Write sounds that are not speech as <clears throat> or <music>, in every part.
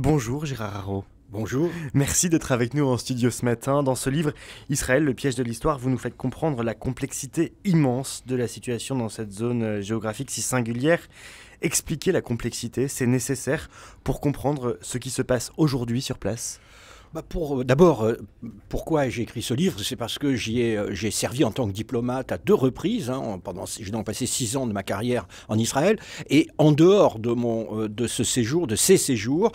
Bonjour Gérard Haro. Bonjour. Merci d'être avec nous en studio ce matin. Dans ce livre, Israël, le piège de l'histoire, vous nous faites comprendre la complexité immense de la situation dans cette zone euh, géographique si singulière. Expliquer la complexité, c'est nécessaire pour comprendre ce qui se passe aujourd'hui sur place. Bah, pour, euh, D'abord, euh, pourquoi j'ai écrit ce livre C'est parce que j'y ai, euh, j'ai servi en tant que diplomate à deux reprises. Hein, pendant, j'ai donc passé six ans de ma carrière en Israël. Et en dehors de, mon, de ce séjour, de ces séjours,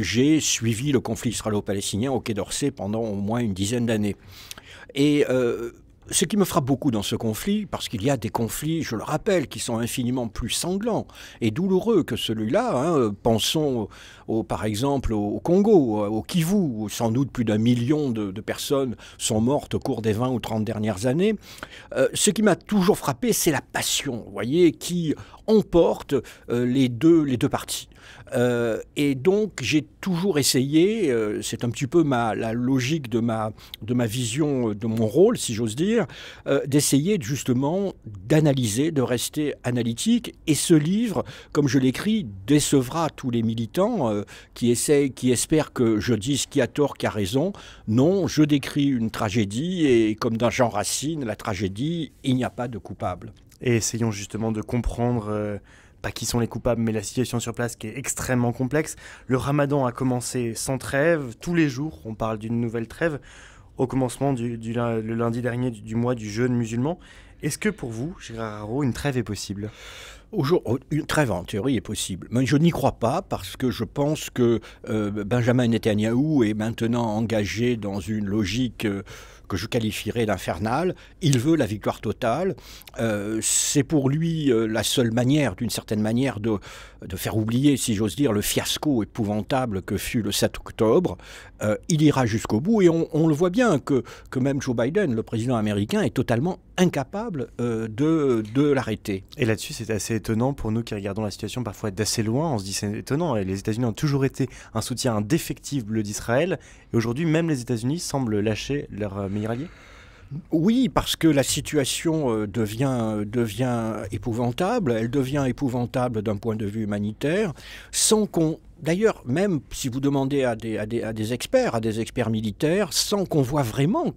j'ai suivi le conflit israélo-palestinien au Quai d'Orsay pendant au moins une dizaine d'années. Et ce qui me frappe beaucoup dans ce conflit, parce qu'il y a des conflits, je le rappelle, qui sont infiniment plus sanglants et douloureux que celui-là. Hein, pensons, par exemple, au Congo, euh, au Kivu, où sans doute plus d'un million de, personnes sont mortes au cours des 20 ou 30 dernières années. Euh, ce qui m'a toujours frappé, c'est la passion, vous voyez, qui emporte euh, les, deux, les deux parties. Euh, et donc j'ai toujours essayé, euh, c'est un petit peu ma, la logique de ma, de ma vision, euh, de mon rôle, si j'ose dire, d'essayer justement d'analyser, de rester analytique. Et ce livre, comme je l'écris, décevra tous les militants qui, essaient, qui espèrent que je dise qui a tort, qui a raison. Non, je décris une tragédie et comme dans Jean Racine, la tragédie, il n'y a pas de coupable. Et essayons justement de comprendre qui sont les coupables, mais la situation sur place qui est extrêmement complexe. Le ramadan a commencé sans trêve, tous les jours on parle d'une nouvelle trêve, au commencement du, le lundi dernier du, mois du jeûne musulman. Est-ce que pour vous, Gérard Haro, une trêve est possible oh, une trêve en théorie est possible, mais je n'y crois pas parce que je pense que euh, Benjamin Netanyahu est maintenant engagé dans une logique euh, que je qualifierais d'infernal. Il veut la victoire totale. Euh, c'est pour lui euh, la seule manière, d'une certaine manière, de, faire oublier, si j'ose dire, le fiasco épouvantable que fut le 7 octobre. Euh, il ira jusqu'au bout et on, le voit bien que, que même Joe Biden, le président américain, est totalement incapable euh, de, de l'arrêter. Et là-dessus, c'est assez étonnant pour nous qui regardons la situation parfois d'assez loin. On se dit c'est étonnant. Et les États-Unis ont toujours été un soutien indéfectible d'Israël. Et aujourd'hui, même les États-Unis semblent lâcher leur euh, meilleur allié. Oui, parce que la situation euh, devient, devient épouvantable. Elle devient épouvantable d'un point de vue humanitaire, sans qu'on D'ailleurs, même si vous demandez à des, experts, à des experts militaires, sans qu'on voit vraiment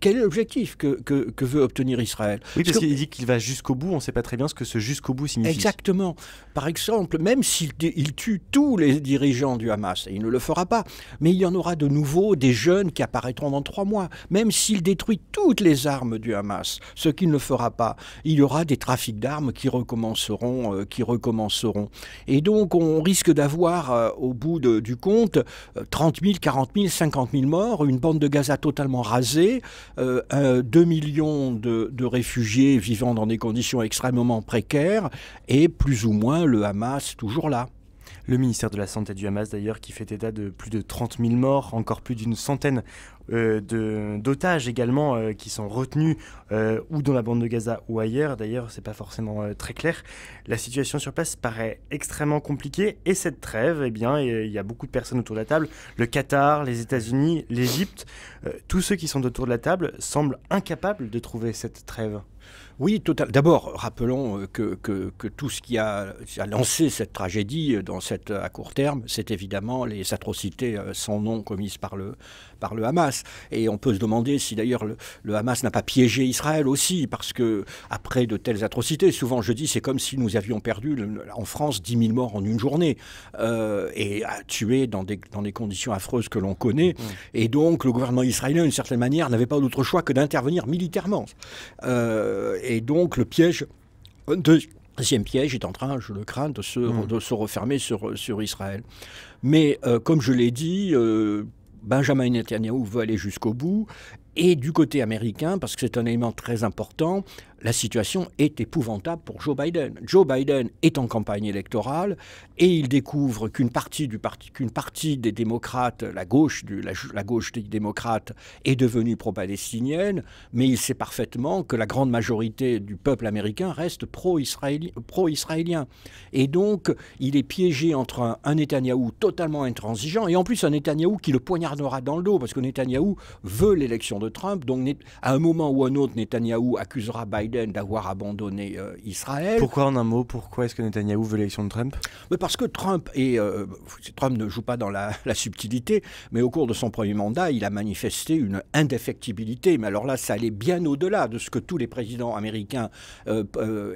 quel est l'objectif que, veut obtenir Israël. Oui, parce, qu'il dit qu'il va jusqu'au bout, on ne sait pas très bien ce que ce jusqu'au bout signifie. Exactement. Par exemple, même s'il tue tous les dirigeants du Hamas, et il ne le fera pas, mais il y en aura de nouveau des jeunes qui apparaîtront dans trois mois. Même s'il détruit toutes les armes du Hamas, ce qu'il ne fera pas, il y aura des trafics d'armes qui recommenceront, euh, qui recommenceront. Et donc, on risque d'avoir Voir euh, au bout du compte 30 000, 40 000, 50 000 morts, une bande de Gaza totalement rasée, 2 euh, millions de, de réfugiés vivant dans des conditions extrêmement précaires et plus ou moins le Hamas toujours là. Le ministère de la Santé du Hamas d'ailleurs qui fait état de plus de 30 000 morts, encore plus d'une centaine euh, de d'otages également euh, qui sont retenus euh, ou dans la bande de Gaza ou ailleurs. D'ailleurs, c'est pas forcément très clair. La situation sur place paraît extrêmement compliquée et cette trêve, eh bien, il y a beaucoup de personnes autour de la table. Le Qatar, les États-Unis, l'Égypte, tous ceux qui sont autour de la table semblent incapables de trouver cette trêve. Oui, total. D'abord, rappelons euh, que, tout ce qui a, lancé cette tragédie euh, dans cette, euh, à court terme, c'est évidemment les atrocités sans nom commises par le, par le Hamas. Et on peut se demander si d'ailleurs le, Hamas n'a pas piégé Israël aussi, parce que après de telles atrocités, souvent je dis c'est comme si nous avions perdu en France 10 000 morts en une journée, et tués dans des, dans des conditions affreuses que l'on connaît. Mmh. Et donc le gouvernement israélien, d'une certaine manière, n'avait pas d'autre choix que d'intervenir militairement et donc le piège, deuxième piège est en train, je le crains, de se, mmh. refermer sur, Israël. Mais euh, comme je l'ai dit, euh, Benjamin Netanyahu veut aller jusqu'au bout. Et du côté américain, parce que c'est un élément très important, la situation est épouvantable pour Joe Biden. Joe Biden est en campagne électorale et il découvre qu'une partie, parti, qu'une partie des démocrates, la gauche, du, la, gauche des démocrates, est devenue pro-palestinienne, mais il sait parfaitement que la grande majorité du peuple américain reste pro-israélien. Pro Et donc, il est piégé entre un, un Netanyahou totalement intransigeant et en plus un Netanyahou qui le poignardera dans le dos, parce que Netanyahou veut l'élection de Trump, donc à un moment ou à un autre, Netanyahou accusera Biden d'avoir abandonné euh, Israël. Pourquoi en un mot, pourquoi est-ce que Netanyahu veut l'élection de Trump mais Parce que Trump, et euh, Trump ne joue pas dans <laughs> la, subtilité, mais au cours de son premier mandat, il a manifesté une indéfectibilité. Mais alors là, ça allait bien au-delà de ce que tous les présidents américains euh,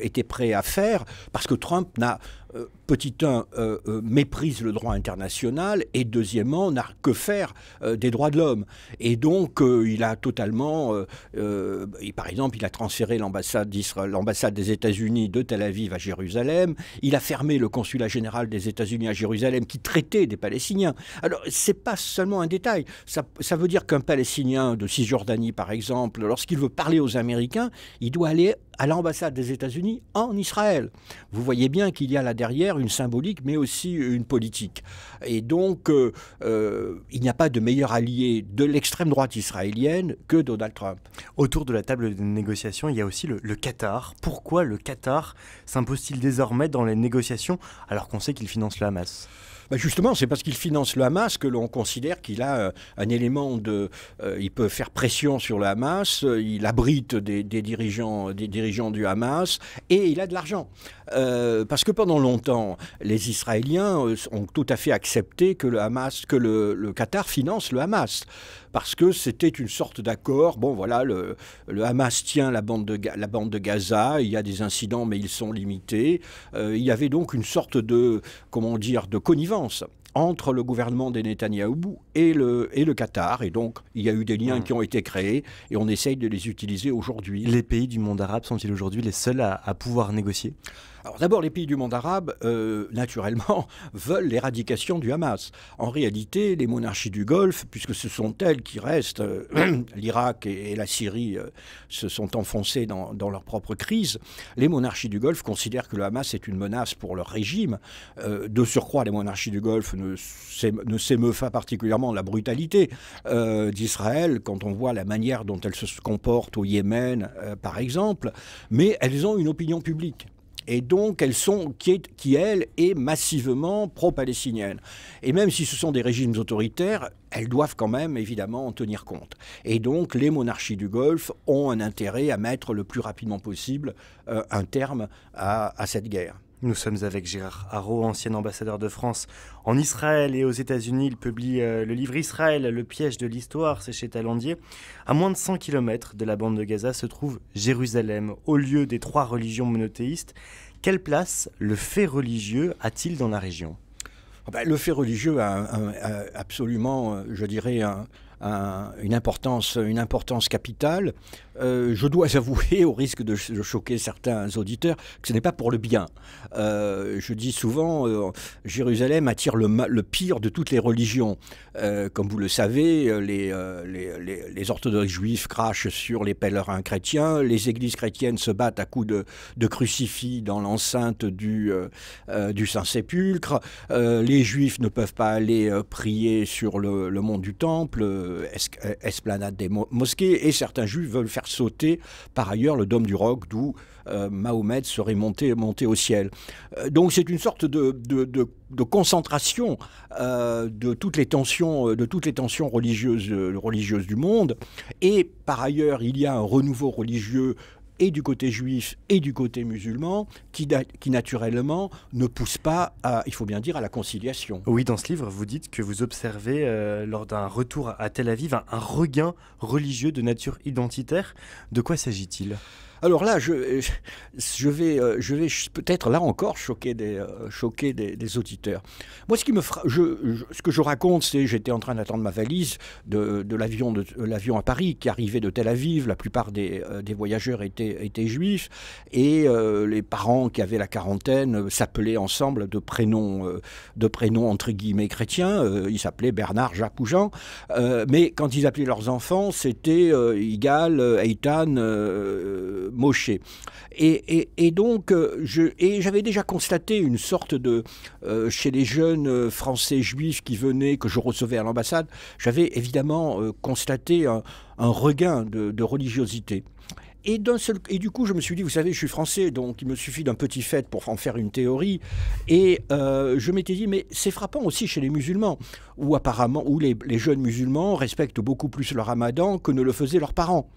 étaient prêts à faire, parce que Trump n'a euh, petit un, euh, euh, méprise le droit international et deuxièmement, n'a que faire des droits de l'homme. Et donc, il a totalement, par exemple, il a transféré l'ambassade des États-Unis de Tel Aviv à Jérusalem, il a fermé le consulat général des États-Unis à Jérusalem qui traitait des Palestiniens. Alors, c'est pas seulement un détail, ça, ça veut dire qu'un Palestinien de Cisjordanie, par exemple, lorsqu'il veut parler aux Américains, il doit aller à l'ambassade des États-Unis en Israël. Vous voyez bien qu'il y a là derrière une symbolique, mais aussi une politique. Et donc, euh, euh, il n'y a pas de meilleur allié de l'extrême droite israélienne que Donald Trump. Autour de la table de négociations, il y a aussi le, le Qatar. Pourquoi le Qatar s'impose-t-il désormais dans les négociations alors qu'on sait qu'il finance la Hamas bah, justement, c'est parce qu'il finance le Hamas que l'on considère qu'il a euh, un élément de... Euh, il peut faire pression sur le Hamas, euh, il abrite des, dirigeants, des dirigeants du Hamas, et il a de l'argent. parce que pendant longtemps, les Israéliens ont tout à fait accepté que le Hamas, que le, Qatar finance le Hamas, parce que c'était une sorte d'accord. Bon, voilà, le, Hamas tient la bande, de, la bande de Gaza. Il y a des incidents, mais ils sont limités. il y avait donc une sorte de, comment dire, de connivence violence entre le gouvernement des Netanyahou et le, et le Qatar. Et donc, il y a eu des liens hmm. qui ont été créés et on essaye de les utiliser aujourd'hui. Les pays du monde arabe sont-ils aujourd'hui les seuls à, pouvoir négocier alors d'abord, les pays du monde arabe, euh, naturellement, <laughs> veulent l'éradication du Hamas. En réalité, les monarchies du Golfe, puisque ce sont elles qui restent, euh, <clears throat> l'Irak et, la Syrie euh, se sont enfoncées dans, dans, leur propre crise, les monarchies du Golfe considèrent que le Hamas est une menace pour leur régime. de surcroît, les monarchies du Golfe ne ne s'émeut pas particulièrement la brutalité euh, d'Israël quand on voit la manière dont elle se comporte au Yémen, euh, par exemple, mais elles ont une opinion publique et donc elles sont qui, elle est massivement pro-palestinienne. Et même si ce sont des régimes autoritaires, elles doivent quand même évidemment en tenir compte. Et donc les monarchies du Golfe ont un intérêt à mettre le plus rapidement possible euh, un terme à cette guerre. Nous sommes avec Gérard Haro, ancien ambassadeur de France en Israël et aux États-Unis. Il publie euh, le livre Israël, le piège de l'histoire, c'est chez Talandier. À moins de 100 km de la bande de Gaza se trouve Jérusalem, au lieu des trois religions monothéistes. Quelle place le fait religieux a-t-il dans la région ah bah, Le fait religieux a, absolument, euh, je dirais, un, une, importance, une importance capitale. Euh, je dois <laughs> avouer, au risque de, choquer certains auditeurs, que ce n'est pas pour le bien. Euh, je dis souvent, euh, Jérusalem attire le, pire de toutes les religions. comme vous le savez, les, les, orthodoxes juifs crachent sur les pèlerins chrétiens, les églises chrétiennes se battent à coups de, crucifix dans l'enceinte du, du Saint-Sépulcre, les juifs ne peuvent pas aller prier sur le mont du Temple euh, euh, esplanade des mosquées, et certains juifs veulent faire sauter par ailleurs le dôme du roc, d'où euh, Mahomet serait monté, monté au ciel. donc c'est une sorte de, concentration de toutes les tensions, de toutes les tensions religieuses, religieuses du monde. Et par ailleurs, il y a un renouveau religieux et du côté juif et du côté musulman, qui, naturellement ne poussent pas, à, il faut bien dire, à la conciliation. Oui, dans ce livre, vous dites que vous observez, euh, lors d'un retour à Tel Aviv, un regain religieux de nature identitaire. De quoi s'agit-il alors là, je, vais, euh, peut-être là encore choquer des, euh, auditeurs. Moi, ce, que je raconte, c'est j'étais en train d'attendre ma valise de, euh, l'avion à Paris qui arrivait de Tel Aviv. La plupart des, voyageurs étaient, juifs et les parents qui avaient la quarantaine s'appelaient ensemble de prénoms, de prénoms entre guillemets chrétiens. ils s'appelaient Bernard, Jacques ou Jean. mais quand ils appelaient leurs enfants, c'était Igal, Eitan et, donc, euh, et j'avais déjà constaté une sorte de, euh, chez les jeunes euh, Français juifs qui venaient, que je recevais à l'ambassade, j'avais évidemment constaté un, regain de religiosité et, seul, et, du coup, je me suis dit, vous savez, je suis français, donc il me suffit d'un petit fait pour en faire une théorie. Et euh, je m'étais dit, mais c'est frappant aussi chez les musulmans, où apparemment, où les, jeunes musulmans respectent beaucoup plus le ramadan que ne le faisaient leurs parents.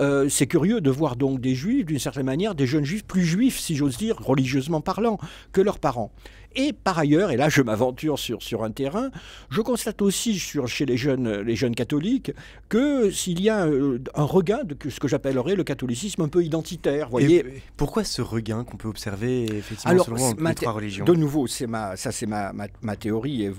Euh, c'est curieux de voir donc des juifs, d'une certaine manière, des jeunes juifs plus juifs, si j'ose dire, religieusement parlant, que leurs parents. Et par ailleurs, et là je m'aventure sur, sur un terrain, je constate aussi sur, chez les jeunes, les jeunes catholiques que s'il y a euh, un, regain de ce que j'appellerais le catholicisme un peu identitaire. Voyez. pourquoi ce regain qu'on peut observer effectivement Alors, selon les trois religions De nouveau, c'est ma, ça c'est ma, ma, théorie et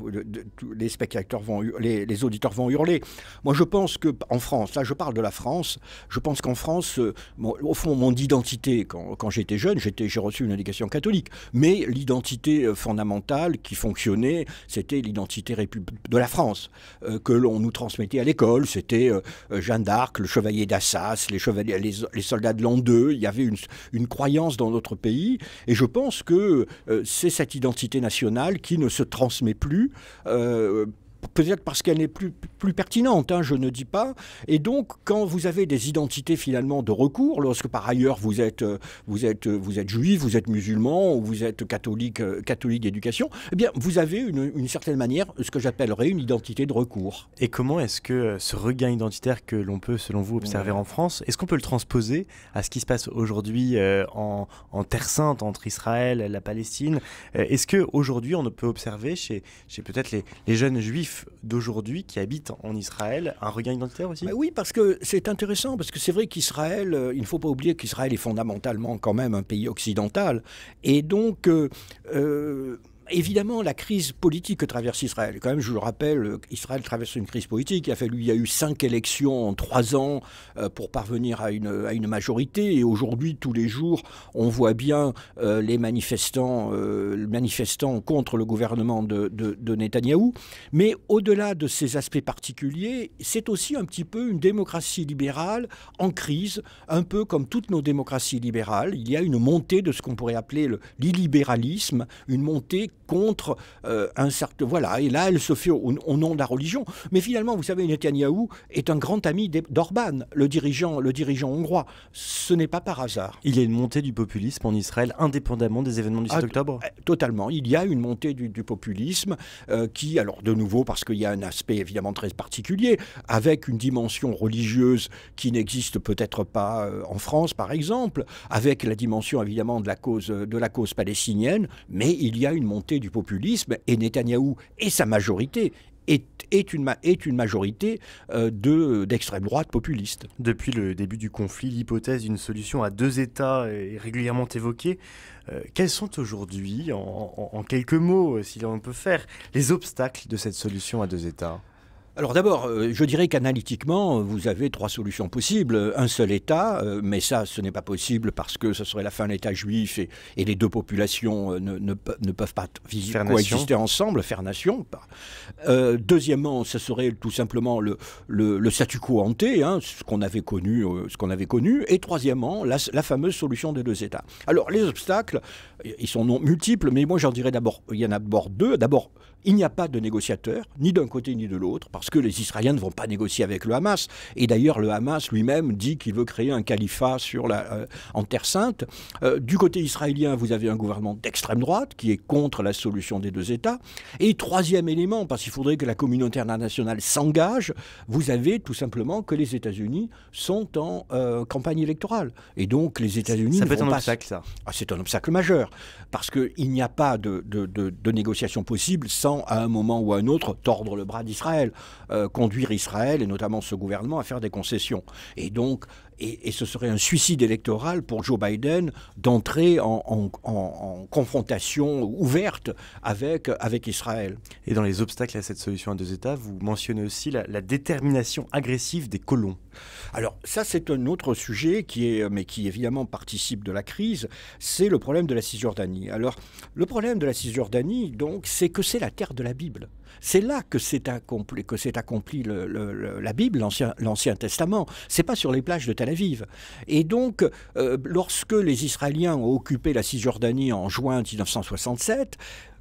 les spectateurs vont, les, les, auditeurs vont hurler. Moi je pense que en France, là je parle de la France, je pense qu'en France, euh, au fond mon identité quand, quand j'étais jeune, j'étais, j'ai reçu une éducation catholique, mais l'identité euh, fondamentale qui fonctionnait, c'était l'identité de la France euh, que l'on nous transmettait à l'école. C'était euh, euh, Jeanne d'Arc, le chevalier d'Assas, les, les, soldats de l'an 2. Il y avait une, croyance dans notre pays. Et je pense que c'est cette identité nationale qui ne se transmet plus peut-être parce qu'elle n'est plus, plus pertinente, hein, je ne dis pas. Et donc, quand vous avez des identités finalement de recours, lorsque par ailleurs vous êtes, euh, vous êtes, euh, vous êtes juif, vous êtes musulman, ou vous êtes catholique, euh, catholique d'éducation, eh bien, vous avez une, une certaine manière ce que j'appellerais une identité de recours. Et comment est-ce que ce regain identitaire que l'on peut, selon vous, observer en France, est-ce qu'on peut le transposer à ce qui se passe aujourd'hui en, Terre Sainte, entre Israël, et la Palestine Est-ce qu'aujourd'hui, on peut observer chez, chez peut-être les, les jeunes juifs d'aujourd'hui qui habitent en Israël un regain identitaire aussi bah Oui, parce que c'est intéressant, parce que c'est vrai qu'Israël, euh, il ne faut pas oublier qu'Israël est fondamentalement quand même un pays occidental. Et donc, euh, euh, évidemment, la crise politique que traverse Israël, quand même, je le rappelle, Israël traverse une crise politique. Il a, fallu, il y a eu cinq élections en trois ans euh, pour parvenir à une, une majorité. Et aujourd'hui, tous les jours, on voit bien euh, les euh, manifestants, contre le gouvernement de, de, de Netanyahou. Mais au-delà de ces aspects particuliers, c'est aussi un petit peu une démocratie libérale en crise, un peu comme toutes nos démocraties libérales. Il y a une montée de ce qu'on pourrait appeler l'illibéralisme, une montée contre euh, un certain. Voilà, et là, elle se fait au, nom de la religion. Mais finalement, vous savez, Netanyahou est un grand ami d'Orban, le dirigeant, le dirigeant hongrois. Ce n'est pas par hasard. Il y a une montée du populisme en Israël, indépendamment des événements du 7 ah, octobre eh, Totalement. Il y a une montée du, populisme euh, qui, alors de nouveau, parce qu'il y a un aspect évidemment très particulier, avec une dimension religieuse qui n'existe peut-être pas euh, en France, par exemple, avec la dimension évidemment de la cause, de la cause palestinienne, mais il y a une montée du populisme et Netanyahou et sa majorité est, une, est, une, majorité euh, de, d'extrême droite populiste. Depuis le début du conflit, l'hypothèse d'une solution à deux États est régulièrement évoquée. Euh, quels sont aujourd'hui, en, en quelques mots, euh, si l'on peut faire, les obstacles de cette solution à deux États alors d'abord, euh, je dirais qu'analytiquement, vous avez trois solutions possibles. Un seul État, euh, mais ça, ce n'est pas possible parce que ce serait la fin de l'État juif et, les deux populations euh, ne, peuvent pas coexister ensemble, faire nation. deuxièmement, ce serait tout simplement le, statu quo hanté, hein, ce qu'on avait, connu, Et troisièmement, la, fameuse solution des deux États. Alors les obstacles, ils sont non multiples, mais moi j'en dirais d'abord, il y en a d'abord deux. D'abord, il n'y a pas de négociateur, ni d'un côté ni de l'autre, parce que les Israéliens ne vont pas négocier avec le Hamas. Et d'ailleurs, le Hamas lui-même dit qu'il veut créer un califat sur la, euh, en Terre Sainte. Euh, du côté israélien, vous avez un gouvernement d'extrême droite qui est contre la solution des deux États. Et troisième élément, parce qu'il faudrait que la communauté internationale s'engage, vous avez tout simplement que les États-Unis sont en euh, campagne électorale. Et donc, les États-Unis. Ça peut être un obstacle, ça. Ah, c'est un obstacle majeur, parce qu'il n'y a pas de négociation possible sans à un moment ou à un autre, tordre le bras d'Israël, euh, conduire Israël, et notamment ce gouvernement, à faire des concessions. Et donc, et, ce serait un suicide électoral pour Joe Biden d'entrer en, confrontation ouverte avec, avec Israël. Et dans les obstacles à cette solution à deux États, vous mentionnez aussi la détermination agressive des colons. Alors ça, c'est un autre sujet qui est, euh, mais qui évidemment participe de la crise, c'est le problème de la Cisjordanie. Alors le problème de la Cisjordanie, donc, c'est que c'est la terre de la Bible. C'est là que s'est accompli, que c'est accompli la Bible, l'Ancien Testament. C'est pas sur les plages de Tel Aviv. Et donc, euh, lorsque les Israéliens ont occupé la Cisjordanie en juin 1967,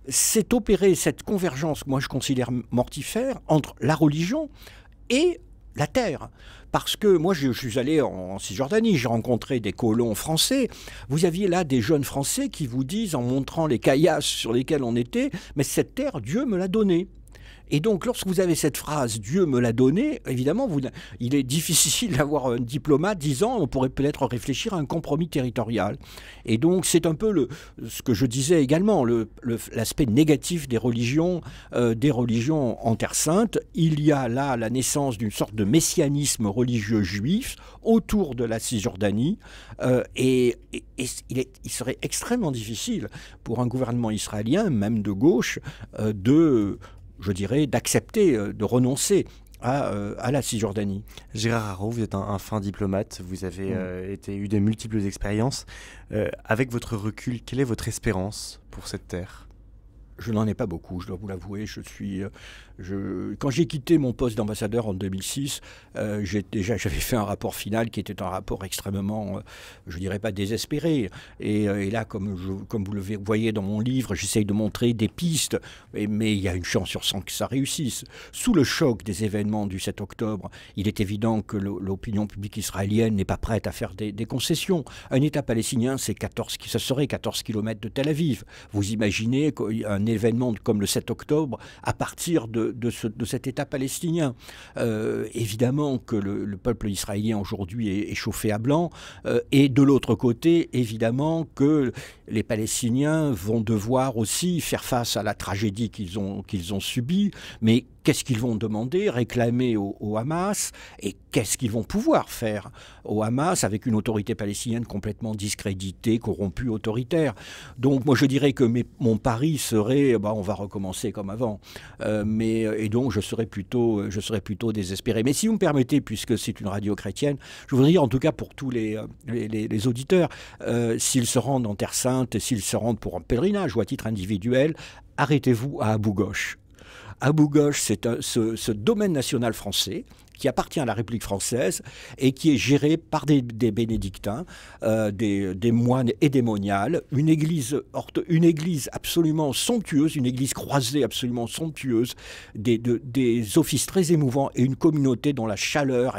s'est opérée cette convergence, moi je considère mortifère, entre la religion et la terre. Parce que moi, je, suis allé en Cisjordanie, j'ai rencontré des colons français. Vous aviez là des jeunes français qui vous disent, en montrant les caillasses sur lesquelles on était, mais cette terre, Dieu me l'a donnée. Et donc, lorsque vous avez cette phrase, Dieu me l'a donné évidemment, vous, il est difficile <laughs> d'avoir un diplomate disant, on pourrait peut-être réfléchir à un compromis territorial. Et donc, c'est un peu le, ce que je disais également, l'aspect négatif des religions, euh, des religions en Terre Sainte. Il y a là la naissance d'une sorte de messianisme religieux juif autour de la Cisjordanie, euh, et, il, serait extrêmement difficile pour un gouvernement israélien, même de gauche, euh, de je dirais, d'accepter, euh, de renoncer euh, à, la Cisjordanie. Gérard Haro, vous êtes un, fin diplomate, vous avez euh, été, eu de multiples expériences. avec votre recul, quelle est votre espérance pour cette terre Je n'en ai pas beaucoup, je dois vous l'avouer. Je suis quand j'ai quitté mon poste d'ambassadeur en 2006, euh, déjà j'avais fait un rapport final qui était un rapport extrêmement, euh, je dirais pas désespéré. Et, euh, là, comme, comme vous le voyez dans mon livre, j'essaye de montrer des pistes, mais, mais, il y a une chance sur 100 que ça réussisse. Sous le choc des événements du 7 octobre, il est évident que l'opinion publique israélienne n'est pas prête à faire des, concessions. Un État palestinien, c'est 14, ça serait 14 km de Tel Aviv. Vous imaginez un événement comme le 7 octobre à partir de de, cet État palestinien. Euh, évidemment que le, peuple israélien aujourd'hui est, chauffé à blanc, euh, et de l'autre côté, évidemment que les Palestiniens vont devoir aussi faire face à la tragédie qu'ils ont, qu'ils ont subie, mais qu'est-ce qu'ils vont demander, réclamer au, Hamas et qu'est-ce qu'ils vont pouvoir faire au Hamas avec une autorité palestinienne complètement discréditée, corrompue, autoritaire. Donc moi je dirais que mon pari serait, eh ben, on va recommencer comme avant. Euh, mais, et donc je serais, plutôt, désespéré. Mais si vous me permettez, puisque c'est une radio chrétienne, je voudrais dire en tout cas pour tous les, auditeurs, euh, s'ils se rendent en Terre Sainte, s'ils se rendent pour un pèlerinage ou à titre individuel, arrêtez-vous à Abou Ghosh. Abou Ghosh, c'est ce, domaine national français qui appartient à la République française et qui est géré par des, des bénédictins, euh, des, moines et des moniales, une église, une église absolument somptueuse, une église croisée absolument somptueuse, des, des offices très émouvants et une communauté dont la chaleur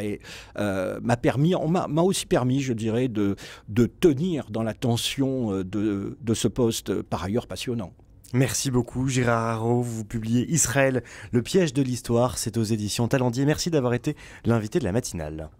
euh, m'a permis, m'a aussi permis, je dirais, de, de tenir dans la tension euh, de ce poste par ailleurs passionnant. Merci beaucoup Gérard Haro, vous publiez Israël, le piège de l'histoire, c'est aux éditions Talendier. Merci d'avoir été l'invité de la matinale.